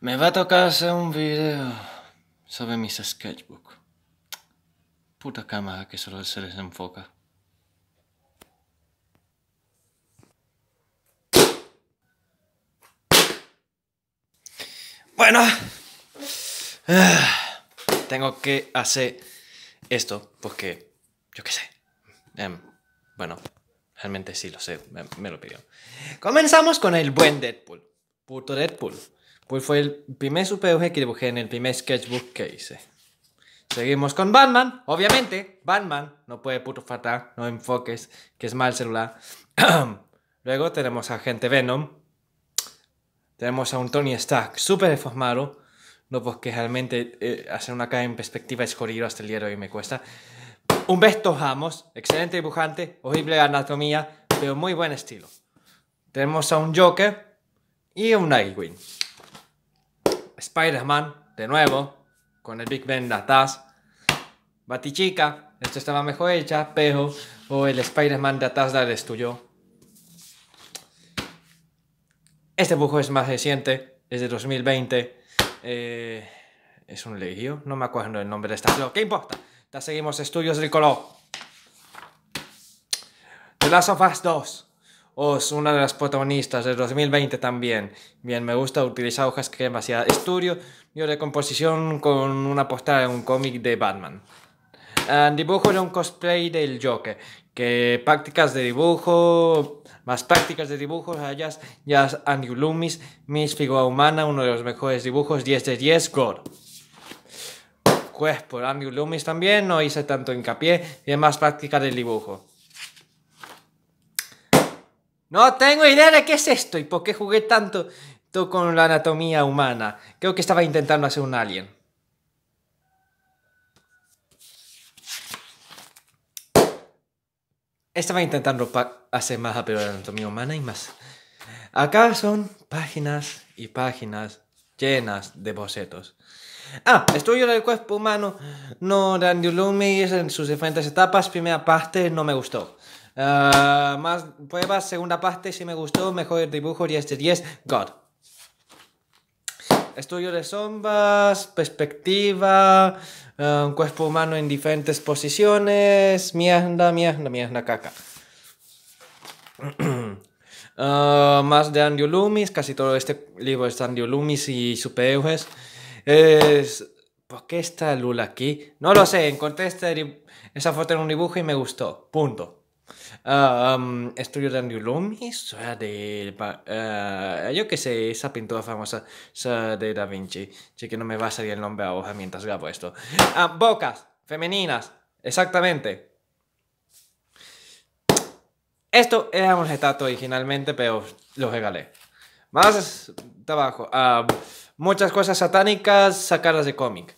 Me va a tocar hacer un video sobre mis sketchbook. Puta cámara que solo se les enfoca. Bueno, tengo que hacer esto porque yo qué sé. Em, bueno, realmente sí lo sé, me, em, me lo pidió. Comenzamos con el buen Deadpool. Puto Deadpool. Pues fue el primer superhéroe que dibujé en el primer sketchbook que hice. Seguimos con Batman, obviamente. Batman, no puede puto faltar, no enfoques, que es mal celular. Luego tenemos a Gente Venom. Tenemos a un Tony Stark súper deformado. No, porque realmente eh, hacer una cara en perspectiva es jodido hasta el día de hoy me cuesta. Humberto Ramos, excelente dibujante, horrible anatomía, pero muy buen estilo. Tenemos a un Joker y un Nightwing. Spider-Man, de nuevo, con el Big Ben atrás. Batichica, esto estaba mejor hecha, pero o oh, el Spider-Man de atrás la destruyó. Este dibujo es más reciente, es de 2020. Eh, es un legio, no me acuerdo el nombre de esta pero ¿qué importa? Ya seguimos estudios del color. The Last of Us 2. Os, oh, una de las protagonistas del 2020 también. Bien, me gusta utilizar hojas que demasiado estudio. y de composición con una postal de un cómic de Batman. Ah, dibujo de un cosplay del Joker. Que prácticas de dibujo, más prácticas de dibujo, hayas ya Andrew Loomis, Miss Figura Humana, uno de los mejores dibujos, 10 de 10, God. Pues por Andrew Loomis también, no hice tanto hincapié, y más prácticas del dibujo. No tengo idea de qué es esto y por qué jugué tanto con la anatomía humana. Creo que estaba intentando hacer un alien. Estaba intentando hacer más pero la anatomía humana y más. Acá son páginas y páginas llenas de bocetos. Ah, estudio del cuerpo humano. No, Randy Lumi en sus diferentes etapas. Primera parte no me gustó. Ah, más pruebas, segunda parte, si me gustó, mejor dibujo, y este 10, God. Estudio de sombras, perspectiva, Un ah, cuerpo humano en diferentes posiciones, mierda, mierda, mierda, caca. Ah, más de Andrew Loomis, casi todo este libro es Andrew Loomis y superhéroes. Es... ¿Por qué está Lula aquí? No lo sé, encontré este, esa foto en un dibujo y me gustó. Punto. Ah, estudio de Andrew Loomis, de, ah, yo que sé, esa pintura famosa de Da Vinci. Che, que no me va a salir el nombre a ahora mientras grabo esto. Ah, bocas femeninas, exactamente. Esto era un retrato originalmente, pero lo regalé. Más trabajo. muchas cosas satánicas sacadas de cómic.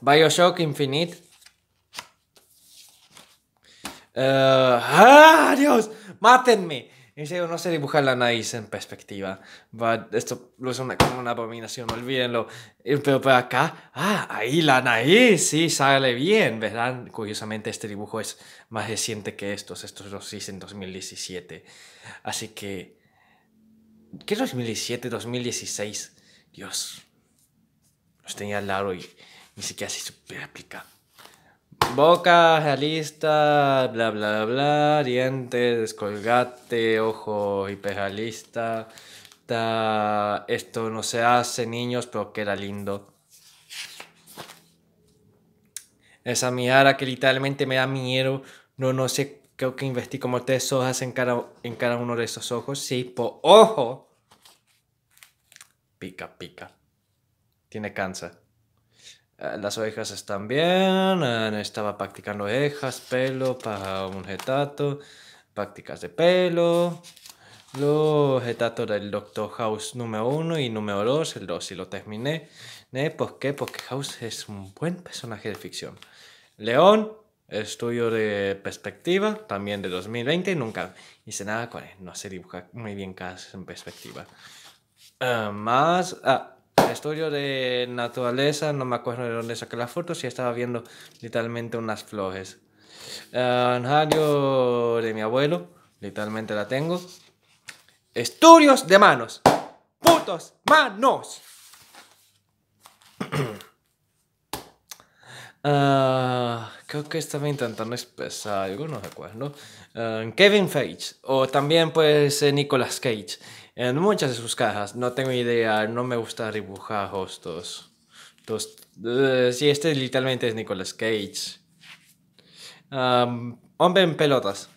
Bioshock Infinite eh, ¡Ah, Dios! ¡Mátenme! En no sé dibujar la nariz en perspectiva. esto lo es una, como una abominación, olvídenlo. Pero por acá, ah, ahí la nariz, sí, sale bien, ¿verdad? Curiosamente, este dibujo es más reciente que estos. Estos los hice en 2017. Así que. ¿Qué es 2017? 2016. Dios. Los tenía al lado y ni siquiera se supe aplicar. Boca, jalista, bla, bla, bla, dientes, descolgate, ojo, hiperrealista. Ta, esto no se hace, niños, pero era lindo. Esa mirada que literalmente me da miedo. No, no sé, creo que investí como tres hojas en cada, en cada uno de esos ojos. Sí, po ojo. Pica, pica. Tiene cáncer. Eh, las orejas están bien, eh, estaba practicando ovejas pelo para un getato, prácticas de pelo, los getatos del Doctor House número uno y número 2, el dos, y lo terminé. ¿Por qué? Porque House es un buen personaje de ficción. León, estudio de perspectiva, también de 2020, nunca hice nada con él, no sé dibujar muy bien casas en perspectiva. Eh, más... Ah, estudio de naturaleza, no me acuerdo de dónde saqué las fotos y estaba viendo literalmente unas flores. Un eh, de mi abuelo, literalmente la tengo. Estudios de manos. Putos manos. Ah, creo que estaba intentando expresar algo, no recuerdo. Eh, Kevin Feige, o también pues eh, Nicolas Cage en muchas de sus cajas. No tengo idea, no me gusta dibujar hostos. Entonces, eh, este literalmente es Nicolas Cage. hombre en pelotas.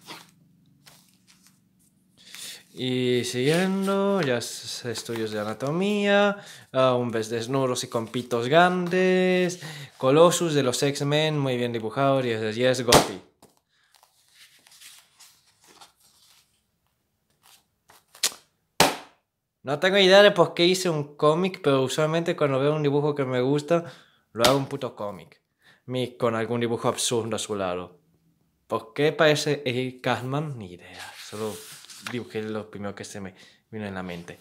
Y siguiendo, ya estudios de anatomía, uh, hombres desnudos y con pitos grandes, Colossus de los X-Men, muy bien dibujado, Y es 10, No tengo idea de por qué hice un cómic, pero usualmente cuando veo un dibujo que me gusta, lo hago un puto cómic. Con algún dibujo absurdo a su lado. ¿Por qué parece el Cartman? Ni idea. Solo dibujé lo primero que se me vino en la mente.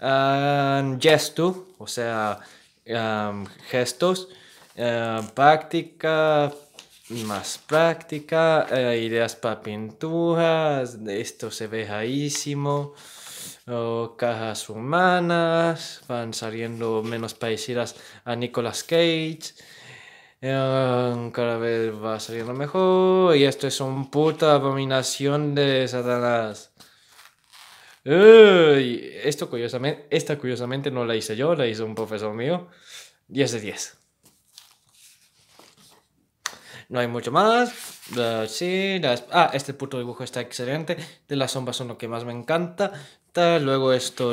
Um, gesto, o sea, um, gestos, um, práctica, más práctica, eh, ideas para pinturas, esto se ve rarísimo cajas humanas, van saliendo menos parecidas a Nicolas Cage. Eh, cada vez va saliendo mejor y esto es un puta abominación de Satanás. esto curiosamente, esta curiosamente no la hice yo, la hizo un profesor mío. 10 de 10. No hay mucho más. ah, este puto dibujo está excelente. De las sombras son lo que más me encanta luego esto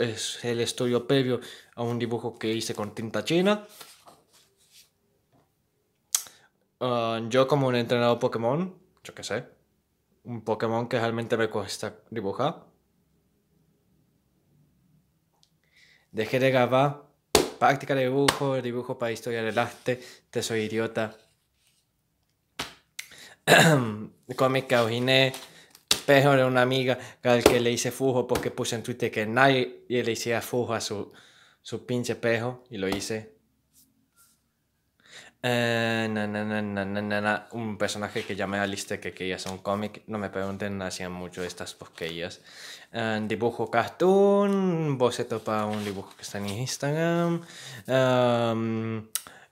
es el estudio previo a un dibujo que hice con tinta china. Ah, yo como un entrenador Pokémon, yo qué sé, un Pokémon que realmente me cuesta dibujar. Dejé de grabar práctica de dibujo, dibujo para historia del arte, te soy idiota. Cómica, oriné espejo de una amiga al que le hice fujo porque puse en Twitter que nadie le hiciera fujo a su, su pinche espejo y lo hice. Eh, un personaje que llamé a lista que quería hacer un cómic. No me pregunten, hacían mucho estas porquerías. Eh, dibujo cartoon, boceto para un dibujo que está en Instagram. Eh,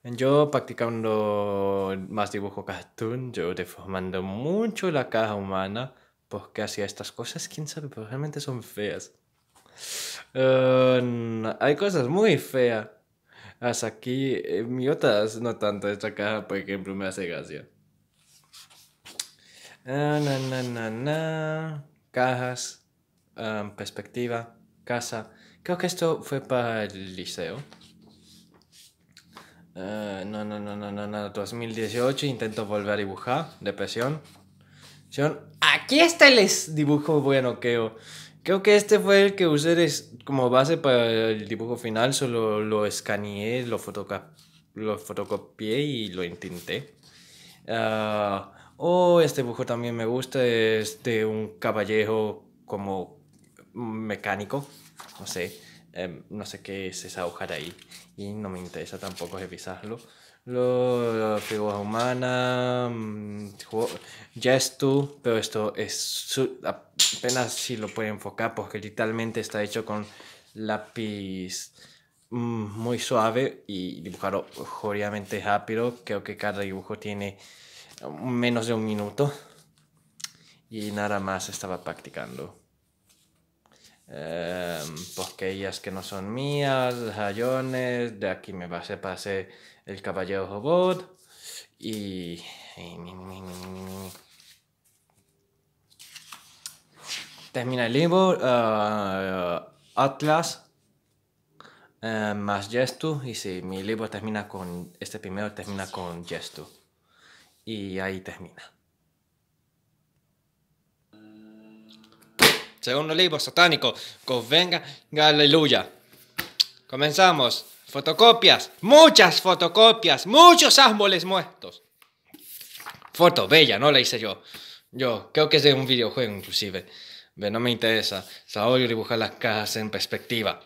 yo practicando más dibujo cartoon, yo deformando mucho la caja humana. Pues, qué hacía estas cosas, quién sabe, Probablemente realmente son feas. Eh, hay cosas muy feas. Hasta aquí, eh, miotas mi no tanto. Esta caja, por ejemplo, me hace gracia. Eh, na, na, na, na. Cajas, um, perspectiva, casa. Creo que esto fue para el liceo. no, no, no, no, no. 2018 intento volver a dibujar, depresión aquí está el dibujo bueno, creo. Creo que este fue el que usé como base para el dibujo final, solo lo escaneé, lo, fotocopié y lo intenté. O ah, oh, este dibujo también me gusta, es de un caballero como mecánico, no sé, em, no sé qué es esa hoja de ahí y no me interesa tampoco revisarlo humana, mm, ya es Gestu, pero esto es apenas si lo puede enfocar porque literalmente está hecho con lápiz mm, muy suave y dibujado jodidamente rápido. Creo que cada dibujo tiene menos de un minuto y nada más estaba practicando. Em, porque ellas que no son mías, rayones, de aquí me va para hacer el Caballero Robot y... Termina el libro eh, Atlas eh, más Gestu y si mi libro termina con... Este primero termina con Gestu y ahí termina. Segundo libro satánico, convenga, aleluya. Comenzamos. Fotocopias, muchas fotocopias, muchos árboles muertos. Foto bella, no la hice yo. Yo creo que es de un videojuego inclusive. No me interesa. Solo dibuja las cajas en perspectiva.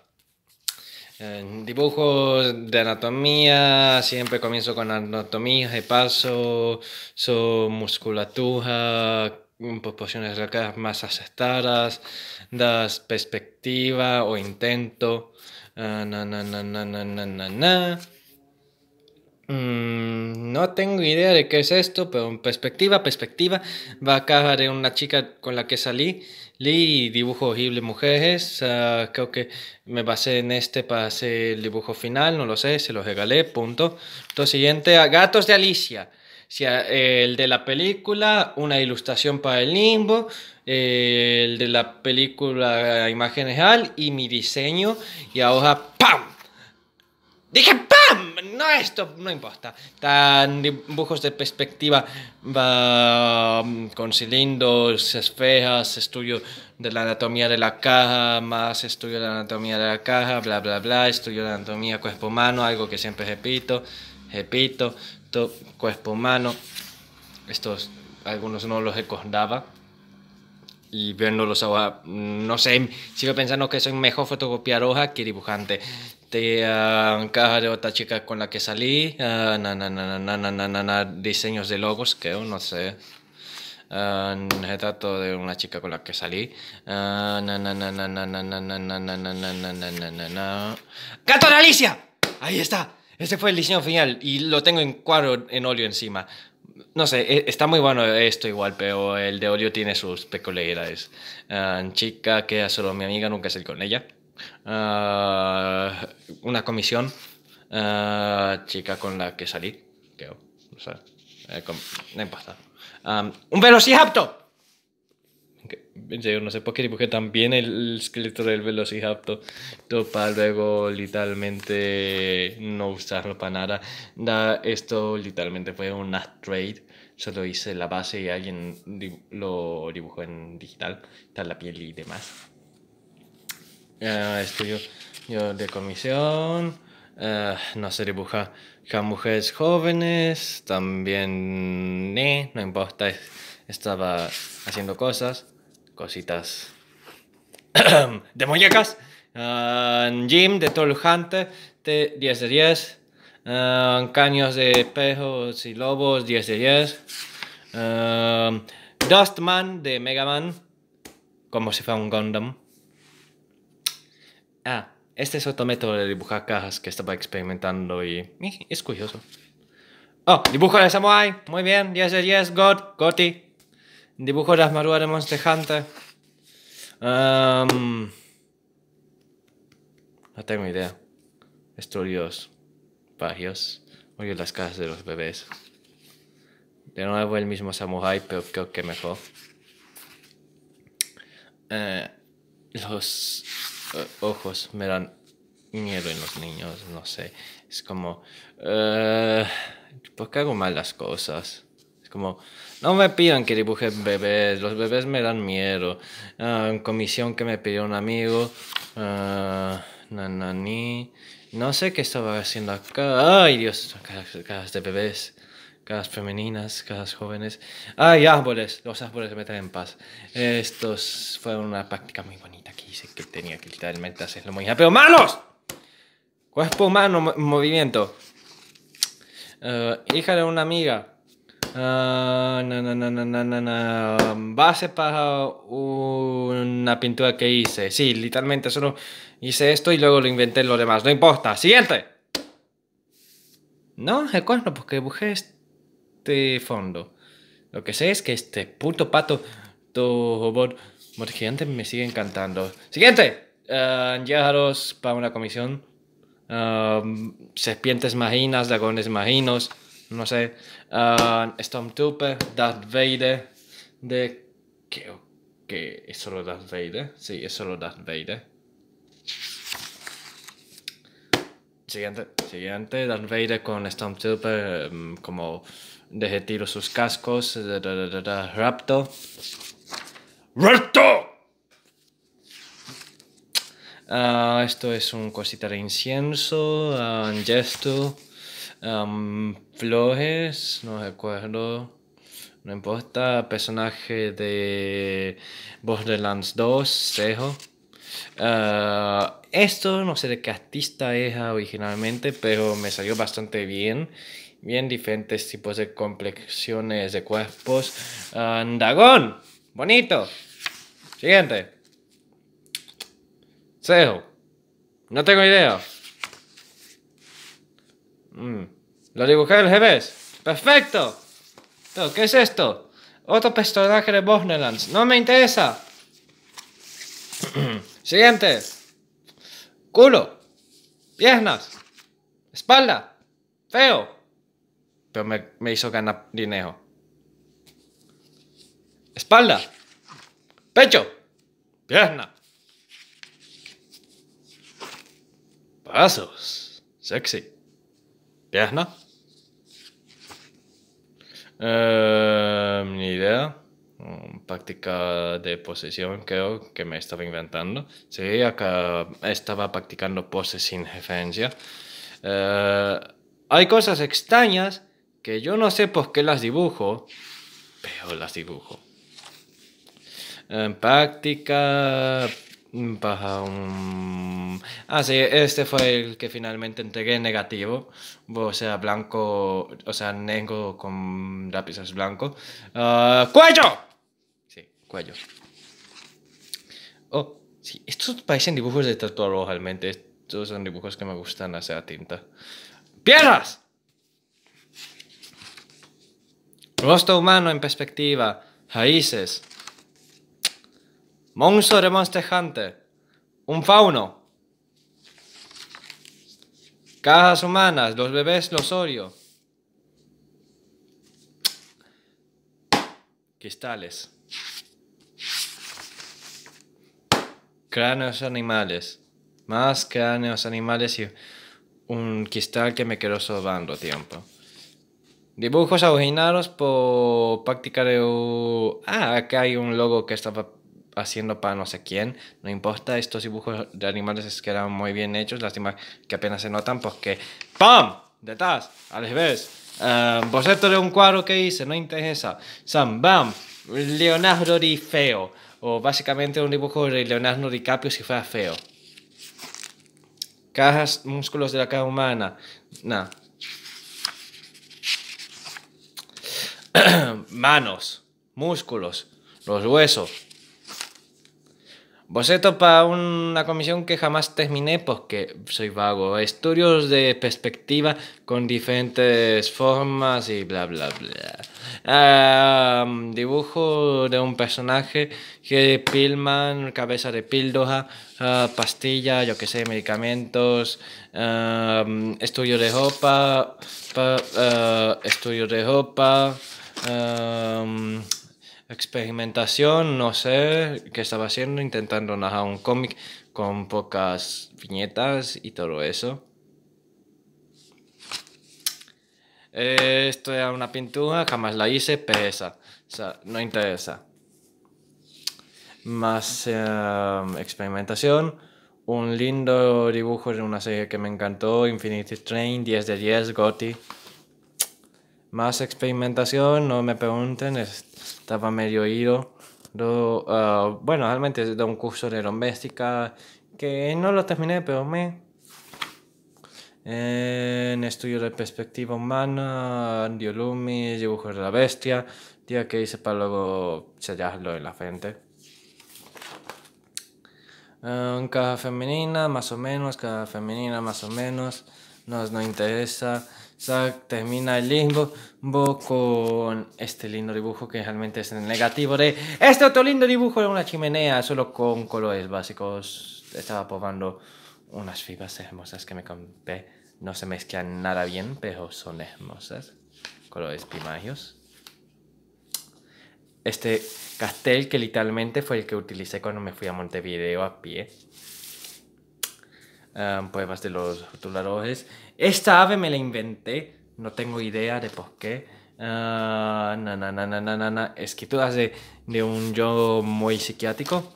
dibujos de anatomía, siempre comienzo con anatomía, paso, su musculatura, mm, proporciones de las más aceptadas das perspectiva o intento na, na, na, na, na, na, na. Mm, no tengo idea de qué es esto, pero en perspectiva, perspectiva, va a acá de una chica con la que salí, y dibujo horrible mujeres, creo que me basé en este para hacer el dibujo final, no lo sé, se los regalé, punto. Lo siguiente, gatos de Alicia el de la película, una ilustración para el limbo, el de la película imágenes al y mi diseño. Y ahora, ¡pam! Dije, ¡pam! No, esto no importa. Tan dibujos de perspectiva um, con cilindros, esferas, estudio de la anatomía de la caja, más estudio de la anatomía de la caja, bla, bla, bla, estudio de la anatomía cuerpo humano, algo que siempre repito, repito, cuerpo humano. Estos algunos no los recordaba. Y viéndolos ahora, no sé, sigo pensando que soy mejor fotocopiar hoja que dibujante. De caja de otra chica con la que salí, na, na, na, diseños de logos, que no sé. Uh, retrato de una chica con la que salí. ¡Gato Alicia! Ahí está. Ese fue el diseño final y lo tengo en cuadro en óleo encima. No sé, e, está muy bueno esto igual, pero el de óleo tiene sus peculiaridades. Ah, chica que solo mi amiga, nunca salí con ella. Ah, una comisión. Ah, chica con la que salí. Creo. O sea, eh, con, no importa. un velociraptor en no sé por qué dibujé también el, esqueleto del velociraptor para luego literalmente no usarlo para nada. esto literalmente fue un trade, solo hice la base y alguien lo dibujó en digital, tal la piel y demás. estudio yo de comisión, ah, no se dibuja mujeres jóvenes, también, no importa, estaba haciendo cosas cositas de muñecas. Jim ah, de Troll Hunter, de 10 de 10. caños de pejos y lobos, 10 de 10. Ah, Dustman de Mega Man, como si fuera un Gundam. Ah, este es otro método de dibujar cajas que estaba experimentando y es curioso. Oh, dibujo de Samurai, muy bien, 10 de 10, God, Goti. ¿Dibujo las marugas de Monster Hunter. no tengo idea. Estudios Pagios. Oye, las casas de los bebés. De nuevo el mismo samurai, pero creo que mejor. Eh, los eh, ojos me dan miedo en los niños, no sé. Es como... Eh, ¿Por qué hago mal las cosas? como, no me pidan que dibuje bebés, los bebés me dan miedo. Ah, en comisión que me pidió un amigo. Ah, nanani. No sé qué estaba haciendo acá. Ay, Dios, caras de bebés caras femeninas, caras jóvenes. ¡Ay, árboles! Los árboles me en paz. Estos fueron una práctica muy bonita que hice, que tenía que literalmente hacerlo muy pero ¡Manos! Cuerpo humano, movimiento. Ah, hija de una amiga. Uh, ah, no, no, no, no, no, no. Base para una pintura que hice. Sí, literalmente solo hice esto y luego lo inventé lo demás. No importa. Siguiente. No recuerdo porque dibujé este fondo. Lo que sé es que este puto pato, tu robot, gigante me sigue encantando. Siguiente. Uh, para una comisión. Uh, serpientes maginas dragones marinos no sé, uh, Stormtrooper, Darth Vader, de... qué, que es solo Darth Vader. Sí, es solo Darth Vader. Siguiente, siguiente, Darth Vader con Stormtrooper um, como deje tiro sus cascos, Raptor ¡Raptor! rapto. ¡Rapto! Ah, esto es un cosita de incienso, gesto. Ah, flojes, no recuerdo. No importa. Personaje de Borderlands 2, Sejo. Ah, esto no sé de qué artista es originalmente, pero me salió bastante bien. Bien diferentes tipos de complexiones de cuerpos. Andagón, bonito. Siguiente. Sejo. No tengo idea. Mm. Lo dibujé el revés. Perfecto. ¿Qué es esto? Otro personaje de Borderlands. No me interesa. Siguiente. Culo. Piernas. Espalda. Feo. Pero me, me hizo ganar dinero. Espalda. Pecho. Pierna. Brazos. Sexy. Pierna mi em, ni idea. Mm, práctica de posesión, creo que me estaba inventando. Sí, acá estaba practicando poses sin referencia. Eh, hay cosas extrañas que yo no sé por qué las dibujo, pero las dibujo. En em, práctica, Baja un... Ah, sí, este fue el que finalmente entregué negativo, o sea, blanco, o sea, negro con lápices blanco. Ah, ¡Cuello! Sí, cuello. Oh, sí, estos parecen dibujos de tatuador realmente, estos son dibujos que me gustan hacer a tinta. piedras Rostro humano en perspectiva, raíces, Monstruo de Monster Hunter. Un fauno. Cajas humanas, los bebés, los Orio. Cristales. Cráneos animales. Más cráneos animales y un cristal que me quedó sobrando tiempo. Dibujos originados por practicar de... Ah, acá hay un logo que estaba haciendo para no sé quién, no importa, estos dibujos de animales es que eran muy bien hechos, lástima que apenas se notan porque ¡PAM! Detrás, Al revés boceto em, de un cuadro que hice, no interesa, Sam, ¡BAM! Leonardo Di Feo, o básicamente un dibujo de Leonardo DiCaprio si fuera feo. Cajas, músculos de la cara humana, nada. Manos, músculos, los huesos, Boceto para una comisión que jamás terminé porque soy vago. Estudios de perspectiva con diferentes formas y bla bla bla. dibujo de un personaje que pilman, cabeza de píldora, ah, pastilla, yo que sé, medicamentos, estudio de ropa, ah, estudio de ropa experimentación, no sé qué estaba haciendo, intentando narrar un cómic con pocas viñetas y todo eso. esto era una pintura, jamás la hice, pesa, o sea, no interesa. Más em, experimentación, un lindo dibujo de una serie que me encantó, Infinity Train, 10 de 10, Gotti más experimentación, no me pregunten, estaba medio ido. Ah, bueno, realmente de un curso de doméstica que no lo terminé, pero me... En estudio de perspectiva humana, Diolumi, dibujos de la bestia, día que hice para luego sellarlo en la frente. Uh, caja femenina, más o menos, caja femenina, más o menos, nos no interesa termina el limbo con este lindo dibujo que realmente es el negativo de este otro lindo dibujo de una chimenea, solo con colores básicos. Estaba probando unas fibras hermosas que me compré. No se mezclan nada bien, pero son hermosas. Colores primarios. Este castel que literalmente fue el que utilicé cuando me fui a Montevideo a pie pues de los tuladores. Esta ave me la inventé, no tengo idea de por qué. Uh, na, na, na, escrituras de, un yo muy psiquiátrico.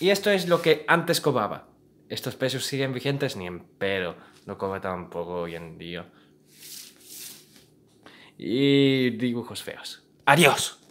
Y esto es lo que antes cobaba. Estos precios siguen vigentes ni en pero, no cobra tampoco hoy en día. Y dibujos feos. ¡Adiós!